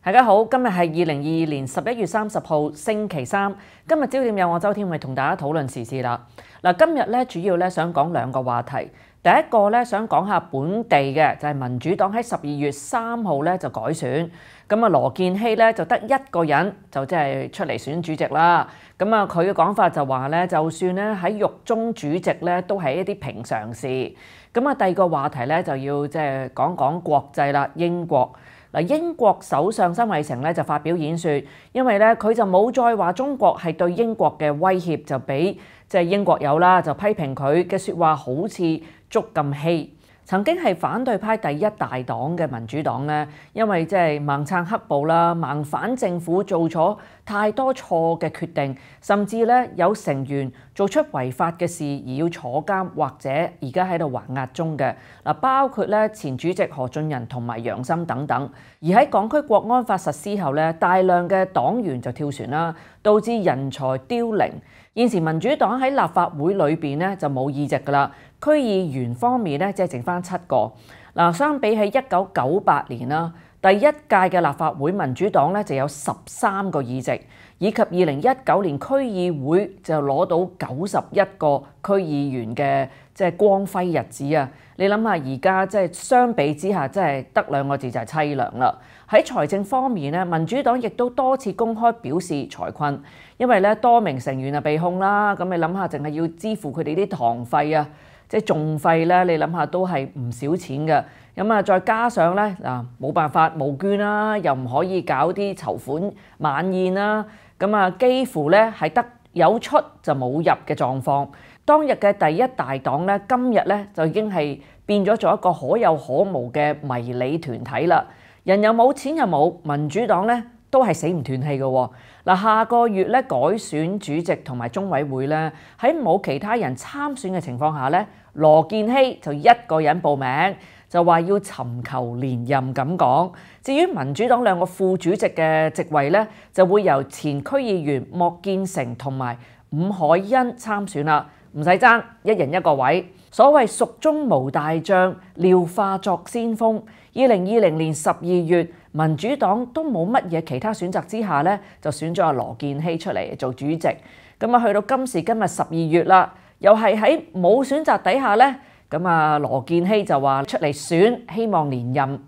大家好，今日系二零二二年十一月三十号星期三。今日焦点有我周天慧同大家讨论时事啦。嗱，今日咧主要咧想讲两个话题。第一个咧想讲下本地嘅，就系民主党喺十二月三号咧就改选。咁啊，罗建熙咧就得一个人就即系出嚟选主席啦。咁啊，佢嘅讲法就话咧，就算咧喺狱中主席咧都系一啲平常事。咁啊，第二个话题咧就要即系讲讲国际啦，英国。嗱，英國首相沙維成咧就發表演說，因為咧佢就冇再話中國係對英國嘅威脅就比即係英國有啦，就批評佢嘅説話好似捉咁欺。曾經係反對派第一大黨嘅民主黨咧，因為即係盲撐黑暴啦，盲反政府做咗太多錯嘅決定，甚至咧有成員做出違法嘅事而要坐監，或者而家喺度還押中嘅嗱，包括咧前主席何俊仁同埋楊森等等。而喺港區國安法實施後咧，大量嘅黨員就跳船啦，導致人才凋零。現時民主黨喺立法會裏邊咧就冇議席噶啦。區議員方面咧，即係剩翻七個嗱。相比起一九九八年啦，第一屆嘅立法會民主黨咧就有十三個議席，以及二零一九年區議會就攞到九十一個區議員嘅即係光輝日子啊！你諗下，而家即係相比之下，即係得兩個字就係凄涼啦。喺財政方面咧，民主黨亦都多次公開表示財困，因為咧多名成員啊被控啦，咁你諗下，淨係要支付佢哋啲堂費啊！即係仲費咧，你諗下都係唔少錢嘅。咁啊，再加上咧嗱，冇辦法募捐啦，又唔可以搞啲籌款晚宴啦。咁啊，幾乎咧係得有出就冇入嘅狀況。當日嘅第一大黨咧，今日咧就已經係變咗做一個可有可無嘅迷你團體啦。人又冇錢又冇，民主黨咧。都係死唔斷氣嘅喎！嗱，下個月咧改選主席同埋中委會咧，喺冇其他人參選嘅情況下咧，羅建熙就一個人報名，就話要尋求連任咁講。至於民主黨兩個副主席嘅席位咧，就會由前區議員莫建成同埋伍海欣參選啦，唔使爭，一人一個位。所謂蜀中無大將，廖化作先鋒。二零二零年十二月。民主黨都冇乜嘢其他選擇之下咧，就選咗阿羅建熙出嚟做主席。咁啊，去到今時今日十二月啦，又係喺冇選擇底下咧，咁啊羅建熙就話出嚟選，希望連任。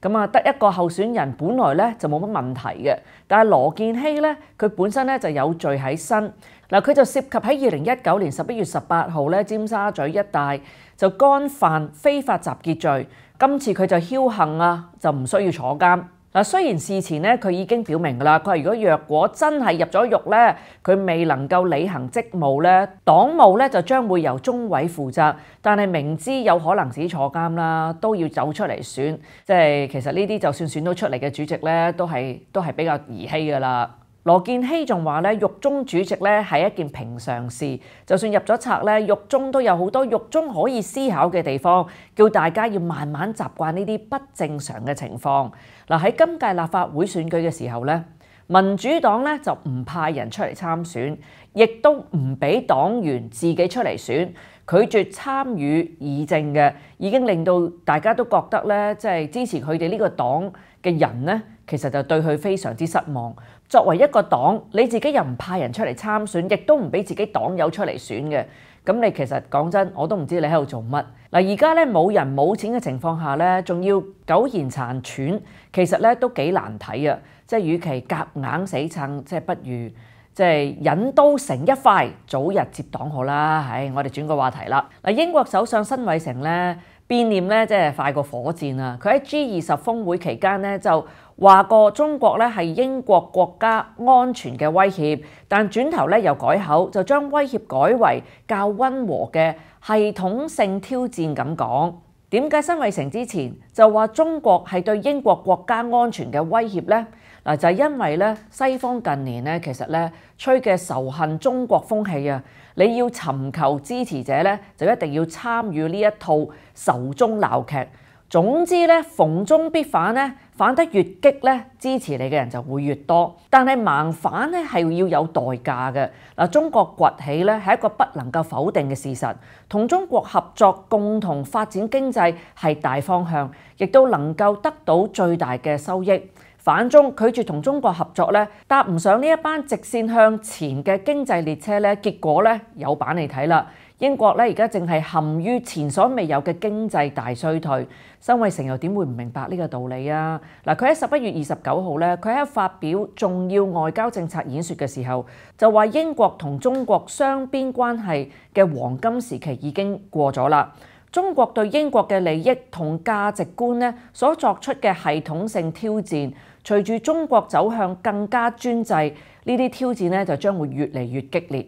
咁啊，得一個候選人，本來咧就冇乜問題嘅，但係羅建熙咧，佢本身咧就有罪喺身。嗱，佢就涉及喺二零一九年十一月十八號咧，尖沙咀一帶。就干犯非法集結罪，今次佢就僥幸啊，就唔需要坐監。嗱，雖然事前咧佢已經表明噶啦，佢話如果若果真係入咗獄咧，佢未能夠履行職務咧，黨務咧就將會由中委負責。但係明知有可能己坐監啦，都要走出嚟選。即係其實呢啲就算選到出嚟嘅主席咧，都係都係比較兒戲噶啦。羅建熙仲話咧，獄中主席咧係一件平常事，就算入咗冊咧，獄中都有好多獄中可以思考嘅地方，叫大家要慢慢習慣呢啲不正常嘅情況。嗱喺今屆立法會選舉嘅時候咧，民主黨咧就唔派人出嚟參選，亦都唔俾黨員自己出嚟選，拒絕參與議政嘅，已經令到大家都覺得咧，即係支持佢哋呢個黨嘅人咧。其實就對佢非常之失望。作為一個黨，你自己又唔派人出嚟參選，亦都唔俾自己黨友出嚟選嘅，咁你其實講真，我都唔知你喺度做乜。嗱，而家咧冇人冇錢嘅情況下咧，仲要苟延殘喘，其實咧都幾難睇啊！即係與其夾硬死撐，即係不如即係忍刀成一塊，早日接黨好啦。唉，我哋轉個話題啦。嗱，英國首相新委成咧。變臉咧，即係快過火箭啊！佢喺 G 二十峰會期間咧，就話過中國咧係英國國家安全嘅威脅，但轉頭咧又改口，就將威脅改為較温和嘅系統性挑戰咁講。點解新惠城之前就話中國係對英國國家安全嘅威脅呢？嗱，就係因為咧，西方近年咧，其實咧，吹嘅仇恨中國風氣啊，你要尋求支持者咧，就一定要參與呢一套仇中鬧劇。總之咧，逢中必反咧，反得越激咧，支持你嘅人就會越多。但係盲反咧係要有代價嘅嗱。中國崛起咧係一個不能夠否定嘅事實，同中國合作共同發展經濟係大方向，亦都能夠得到最大嘅收益。反中拒絕同中國合作咧，搭唔上呢一班直線向前嘅經濟列車咧，結果咧有板你睇啦。英國咧而家正係陷於前所未有嘅經濟大衰退，新偉成又點會唔明白呢個道理啊？嗱，佢喺十一月二十九號咧，佢喺發表重要外交政策演說嘅時候，就話英國同中國雙邊關係嘅黃金時期已經過咗啦。中國對英國嘅利益同價值觀咧，所作出嘅系統性挑戰，隨住中國走向更加專制，呢啲挑戰咧就將會越嚟越激烈。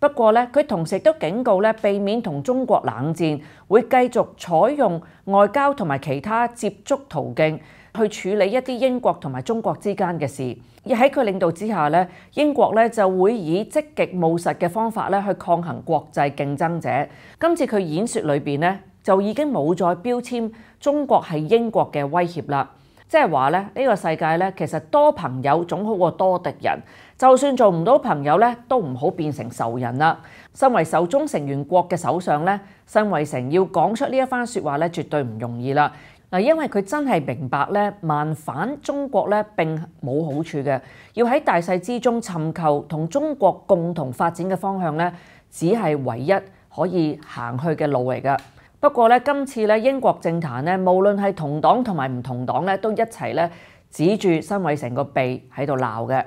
不過咧，佢同時都警告咧，避免同中國冷戰，會繼續採用外交同埋其他接觸途徑去處理一啲英國同埋中國之間嘅事。喺佢領導之下咧，英國咧就會以積極務實嘅方法咧去抗衡國際競爭者。今次佢演説裏邊咧，就已經冇再標籤中國係英國嘅威脅啦。即係話咧，呢個世界咧其實多朋友總好過多敵人。就算做唔到朋友咧，都唔好變成仇人啦。身為仇中成員國嘅首相咧，新惠成要講出呢一番説話咧，絕對唔容易啦。嗱，因為佢真係明白咧，慢反中國咧並冇好處嘅，要喺大勢之中尋求同中國共同發展嘅方向咧，只係唯一可以行去嘅路嚟嘅。不過咧，今次咧英國政壇咧，無論係同黨同埋唔同黨咧，都一齊咧指住新偉成個鼻喺度鬧嘅。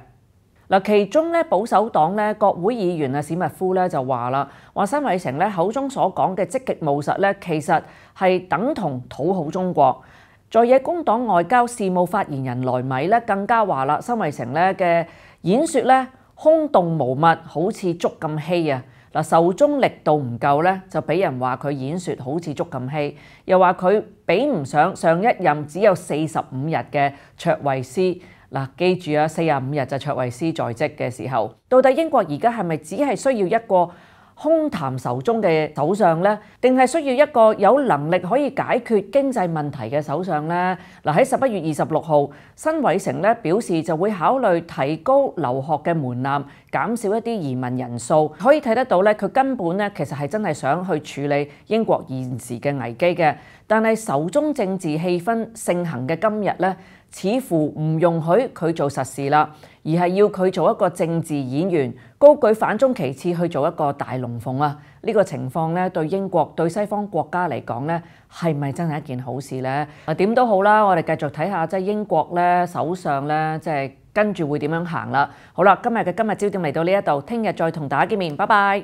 嗱，其中咧保守黨咧國會議員啊史密夫咧就話啦，話新偉成咧口中所講嘅積極務實咧，其實係等同討好中國。在野工黨外交事務發言人萊米咧更加話啦，新偉成咧嘅演說咧空洞無物，好似竹咁稀啊！嗱，受中力度唔夠咧，就俾人話佢演說好似竹咁稀，又話佢比唔上上一任只有四十五日嘅卓維斯。嗱，記住啊，四十五日就卓惠斯在職嘅時候，到底英國而家係咪只係需要一個空談愁中嘅首相呢？定係需要一個有能力可以解決經濟問題嘅首相呢？嗱，喺十一月二十六號，新委成咧表示就會考慮提高留學嘅門檻，減少一啲移民人數。可以睇得到咧，佢根本咧其實係真係想去處理英國現時嘅危機嘅。但係愁中政治氣氛盛行嘅今日咧。似乎唔容许佢做实事啦，而系要佢做一个政治演员，高举反中旗帜去做一个大龙凤啊！呢个情况咧，对英国、对西方国家嚟讲咧，系咪真系一件好事咧？点都好啦，我哋继续睇下，即系英国咧，首相咧，即系跟住会点样行啦？好啦，今日嘅今日焦点嚟到呢一度，听日再同大家见面，拜拜。